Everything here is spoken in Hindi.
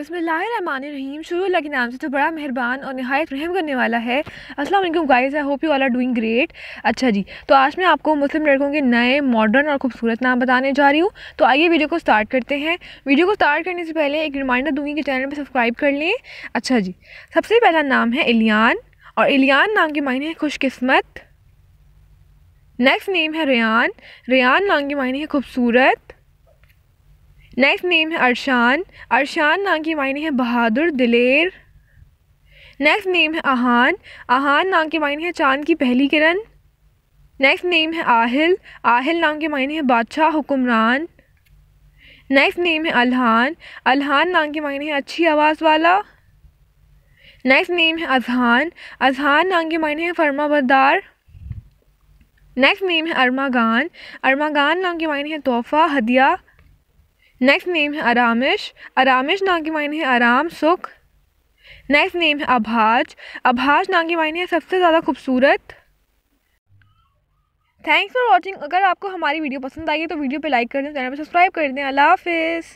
बसमीम शुरू अल्लाह के नाम से तो बड़ा मेहरबान और नहायत रहम करने वाला है असलम guys I hope you all are doing great अच्छा जी तो आज मैं आपको मुस्लिम लड़कों के नए मॉडर्न और खूबसूरत नाम बताने जा रही हूँ तो आइए वीडियो को स्टार्ट करते हैं वीडियो को स्टार्ट करने से पहले एक रिमाइंडर दूँगी कि चैनल पर सब्सक्राइब कर लें अच्छा जी सबसे पहला नाम है एलियान और एलियान नाम के मायने हैं खुशकस्मत नेक्स्ट नेम है रेान रेान नाम के मायने हैं खूबसूरत नेक्स्ट नेम है अरशान अरशान नाम के मायने हैं बहादुर दिलेर नेक्स्ट नेम है आहान आहान नाम के मायने हैं चांद की पहली किरण नेक्स्ट नेम है आहिल आहिल नाम के मायने हैं बादशाह हुक्मरान नेक्स्ट नेम है अलहान अलहान नाम के मायने हैं अच्छी आवाज़ वाला नेक्स्ट नेम है अजहान अजहान नाम के मायने हैं फर्मा बरदार नेक्स्ट नेम है अरमागान अरमागान नाम के मायने हैं तोहफ़ा हदिया नेक्स्ट नेम है आरामिश आरामिश नाम के मायने है आराम सुख नेक्स्ट नेम है अभाज अभाज नाम के मायने है सबसे ज़्यादा खूबसूरत थैंक्स फॉर वॉचिंग अगर आपको हमारी वीडियो पसंद आई है तो वीडियो पे लाइक कर दें चैनल पर सब्सक्राइब कर दें अल्लाह हाफिज़